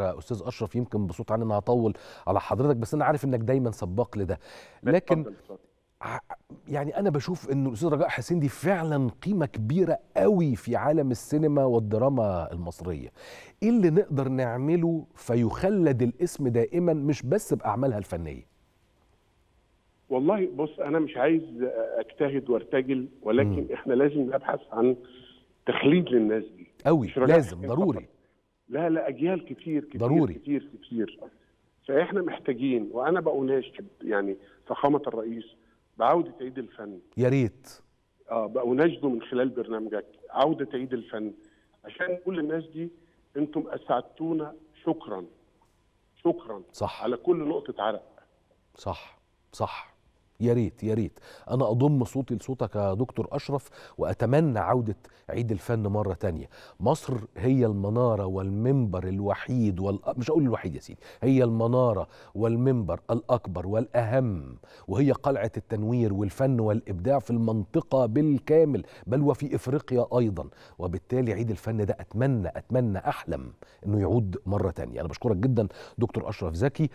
استاذ اشرف يمكن بصوت عالي انا هطول على حضرتك بس انا عارف انك دايما سباق لده لكن يعني انا بشوف ان الاستاذ رجاء حسين دي فعلا قيمه كبيره قوي في عالم السينما والدراما المصريه ايه اللي نقدر نعمله فيخلد الاسم دائما مش بس باعمالها الفنيه والله بص انا مش عايز اجتهد وارتجل ولكن م. احنا لازم نبحث عن تخليد للناس دي قوي لازم ضروري لا لا اجيال كتير كتير ضروري. كتير كتير فاحنا محتاجين وانا بأناشد يعني فخامه الرئيس بعوده عيد الفن يا ريت اه بأناشده من خلال برنامجك عوده عيد الفن عشان كل الناس دي انتم اسعدتونا شكرا شكرا صح على كل نقطه عرق صح صح يا ريت يا ريت انا اضم صوتي لصوتك يا دكتور اشرف واتمنى عوده عيد الفن مره تانية مصر هي المناره والمنبر الوحيد وال... مش اقول الوحيد يا سيدي هي المناره والمنبر الاكبر والاهم وهي قلعه التنوير والفن والابداع في المنطقه بالكامل بل وفي افريقيا ايضا وبالتالي عيد الفن ده اتمنى اتمنى احلم انه يعود مره تانية انا بشكرك جدا دكتور اشرف زكي